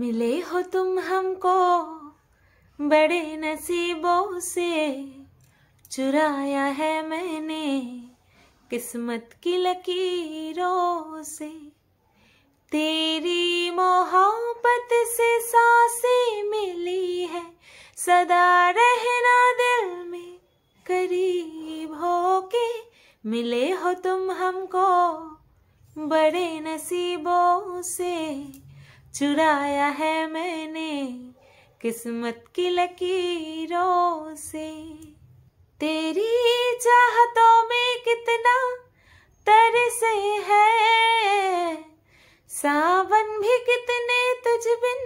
मिले हो तुम हमको बड़े नसीबों से चुराया है मैंने किस्मत की लकीरों से तेरी मोहब्बत से सांसें मिली है सदा रहना दिल में करीब हो के मिले हो तुम हमको बड़े नसीबों से चुराया है मैंने किस्मत की लकीरों से तेरी चाहतों में कितना तरसे है सावन भी कितने तुझ बिन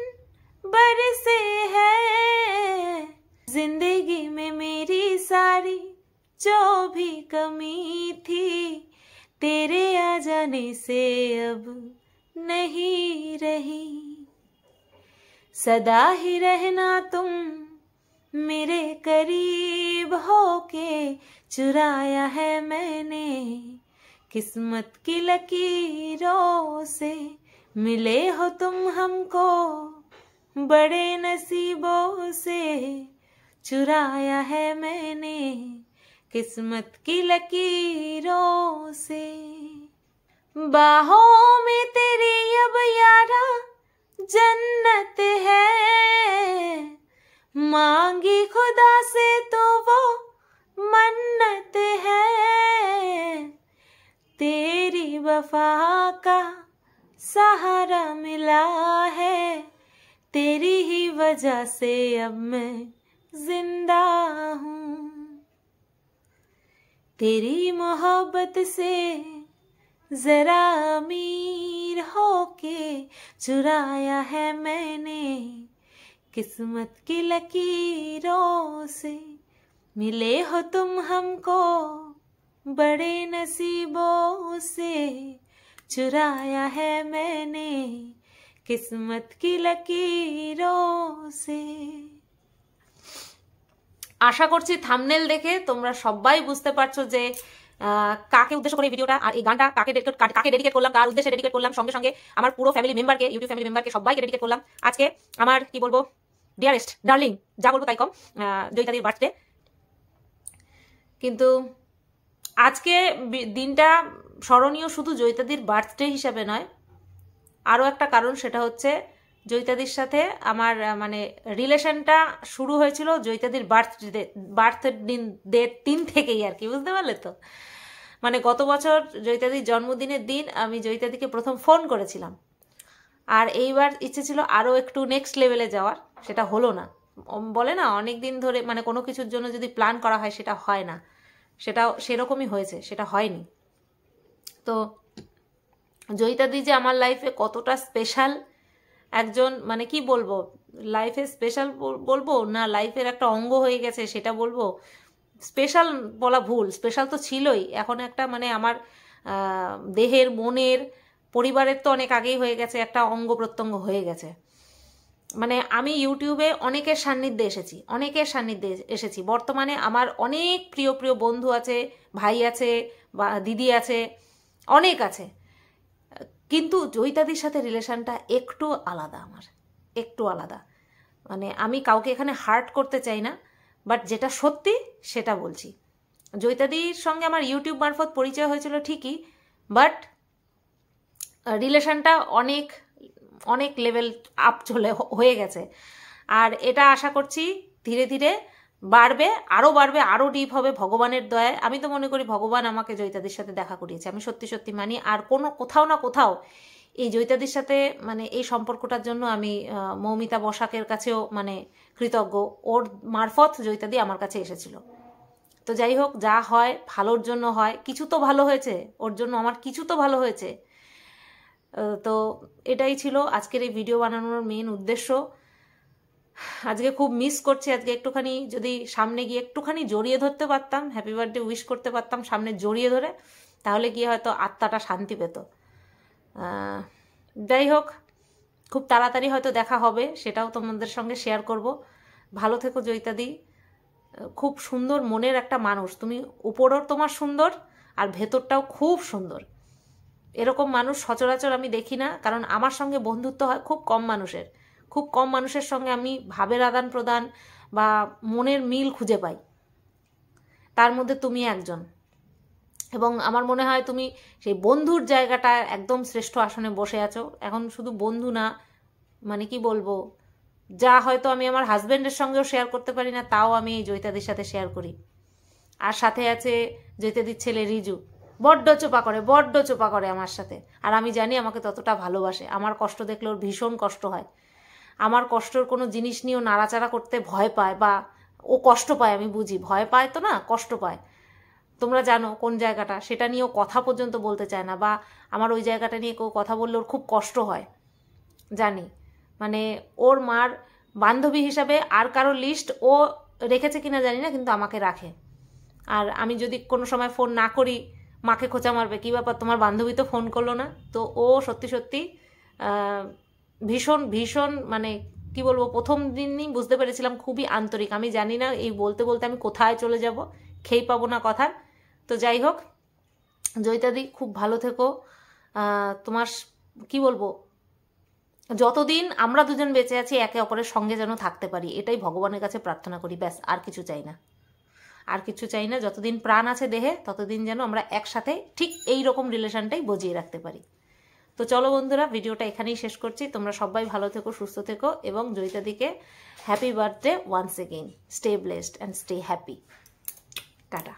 बरसे है जिंदगी में मेरी सारी जो भी कमी थी तेरे आ जाने से अब नहीं रही सदा ही रहना तुम मेरे करीब हो के चुराया है मैंने किस्मत की लकीरों से मिले हो तुम हमको बड़े नसीबों से चुराया है मैंने किस्मत की लकीरों से बाहों में तेरी अब यारा जन्नत है मांगी खुदा से तो वो मन्नत है तेरी वफा का सहारा मिला है तेरी ही वजह से अब मैं जिंदा हूँ तेरी मोहब्बत से जरा अमीर हो के चुराया है मैंने किस्मत की लकीरों से मिले हो तुम हमको बड़े नसीबों से चुराया है मैंने किस्मत की लकीरों से আশা করছি থামনেল দেখে তোমরা সবাই বুঝতে পারছো যে কাকে উদ্দেশ্য করে ভিডিওটা আর এই গানটা কাকে কাকে ডেডিকেট করলাম কার উদ্দেশ্যে ডেডিকেট করলাম সঙ্গে সঙ্গে আমার পুরো ফ্যামিলি মেম্বারকে ইউটিউব ফ্যামিলি মেম্বারকে সবাইকে ডেডিকেট করলাম আজকে আমার কি বলবো ডিয়ারেস্ট ডার্লিং যা বলবো তাই কম জয়িতাদির বার্থডে কিন্তু আজকে দিনটা স্মরণীয় শুধু জয়িতাদির বার্থডে হিসাবে নয় আরও একটা কারণ সেটা হচ্ছে জৈতাদির সাথে আমার মানে রিলেশনটা শুরু হয়েছিল জৈতাদির বার্থডে বার্থ দিন দিন থেকেই আর কি বুঝতে পারলে তো মানে গত বছর জৈতাদির জন্মদিনের দিন আমি জৈতাদিকে প্রথম ফোন করেছিলাম আর এইবার ইচ্ছে ছিল আরও একটু নেক্সট লেভেলে যাওয়ার সেটা হলো না বলে না অনেক দিন ধরে মানে কোনো কিছুর জন্য যদি প্ল্যান করা হয় সেটা হয় না সেটাও সেরকমই হয়েছে সেটা হয়নি তো জয়িতাদি যে আমার লাইফে কতটা স্পেশাল একজন মানে কি বলবো লাইফে স্পেশাল বলবো না লাইফের একটা অঙ্গ হয়ে গেছে সেটা বলবো স্পেশাল বলা ভুল স্পেশাল তো ছিলই এখন একটা মানে আমার দেহের মনের পরিবারের তো অনেক আগেই হয়ে গেছে একটা অঙ্গ প্রত্যঙ্গ হয়ে গেছে মানে আমি ইউটিউবে অনেকের সান্নিধ্যে এসেছি অনেকের সান্নিধ্যে এসেছি বর্তমানে আমার অনেক প্রিয় প্রিয় বন্ধু আছে ভাই আছে বা দিদি আছে অনেক আছে কিন্তু জয়িতাদির সাথে রিলেশানটা একটু আলাদা আমার একটু আলাদা মানে আমি কাউকে এখানে হার্ট করতে চাই না বাট যেটা সত্যি সেটা বলছি জয়িতাদির সঙ্গে আমার ইউটিউব মারফত পরিচয় হয়েছিল ঠিকই বাট রিলেশনটা অনেক অনেক লেভেল আপ চলে হয়ে গেছে আর এটা আশা করছি ধীরে ধীরে বাড়বে আরও বাড়বে আরও ডিপ হবে ভগবানের দয়ায় আমি তো মনে করি ভগবান আমাকে জয়িতাদের সাথে দেখা করিয়েছে আমি সত্যি সত্যি মানি আর কোনো কোথাও না কোথাও এই জয়িতাদের সাথে মানে এই সম্পর্কটার জন্য আমি মৌমিতা বসাকের কাছেও মানে কৃতজ্ঞ ওর মারফত জয়িতাদি আমার কাছে এসেছিল তো যাই হোক যা হয় ভালোর জন্য হয় কিছু তো ভালো হয়েছে ওর জন্য আমার কিছু তো ভালো হয়েছে তো এটাই ছিল আজকের এই ভিডিও বানানোর মেন উদ্দেশ্য আজকে খুব মিস করছি আজকে একটুখানি যদি সামনে গিয়ে একটুখানি জড়িয়ে ধরতে পারতাম হ্যাপি বার্থডে উইশ করতে পারতাম সামনে জড়িয়ে ধরে তাহলে গিয়ে হয়তো আত্মাটা শান্তি পেত যাই হোক খুব তাড়াতাড়ি হয়তো দেখা হবে সেটাও তোমাদের সঙ্গে শেয়ার করব ভালো থেকো জৈতাদি খুব সুন্দর মনের একটা মানুষ তুমি উপরও তোমার সুন্দর আর ভেতরটাও খুব সুন্দর এরকম মানুষ সচরাচর আমি দেখি না কারণ আমার সঙ্গে বন্ধুত্ব হয় খুব কম মানুষের খুব কম মানুষের সঙ্গে আমি ভাবের আদান প্রদান বা মনের মিল খুঁজে পাই তার মধ্যে তুমি একজন এবং আমার মনে হয় তুমি সেই বন্ধুর জায়গাটা একদম শ্রেষ্ঠ আসনে বসে আছো এখন শুধু বন্ধু না মানে কি বলবো যা হয়তো আমি আমার হাজব্যান্ডের সঙ্গেও শেয়ার করতে পারি না তাও আমি এই জৈতাদের সাথে শেয়ার করি আর সাথে আছে জৈতাদির ছেলে রিজু বড্ড চোপা করে বড্ড চোপা করে আমার সাথে আর আমি জানি আমাকে ততটা ভালোবাসে আমার কষ্ট দেখলে ওর ভীষণ কষ্ট হয় আমার কষ্টর কোনো জিনিস নিয়েও নাড়াচাড়া করতে ভয় পায় বা ও কষ্ট পায় আমি বুঝি ভয় পায় তো না কষ্ট পায় তোমরা জানো কোন জায়গাটা সেটা নিয়েও কথা পর্যন্ত বলতে চায় না বা আমার ওই জায়গাটা নিয়ে কেউ কথা বললে ওর খুব কষ্ট হয় জানি মানে ওর মার বান্ধবী হিসাবে আর কারো লিস্ট ও রেখেছে কিনা জানি না কিন্তু আমাকে রাখে আর আমি যদি কোনো সময় ফোন না করি মাকে খোঁচা মারবে কী ব্যাপার তোমার বান্ধবী তো ফোন করলো না তো ও সত্যি সত্যি ভীষণ ভীষণ মানে কি বলবো প্রথম দিনই বুঝতে পেরেছিলাম খুবই আন্তরিক আমি জানি না এই বলতে বলতে আমি কোথায় চলে যাব খেই পাবো না কথা তো যাই হোক জয়িতাদি খুব ভালো থেকো তোমার কি বলবো যতদিন আমরা দুজন বেঁচে আছি একে অপরের সঙ্গে যেন থাকতে পারি এটাই ভগবানের কাছে প্রার্থনা করি ব্যাস আর কিছু চাই না আর কিছু চাই না যতদিন প্রাণ আছে দেহে ততদিন যেন আমরা একসাথে ঠিক এই রকম রিলেশনটাই বজিয়ে রাখতে পারি তো চলো বন্ধুরা ভিডিওটা এখানেই শেষ করছি তোমরা সবাই ভালো থেকো সুস্থ থেকো এবং জয়িতাদিকে happy birthday once again stay blessed and stay happy tata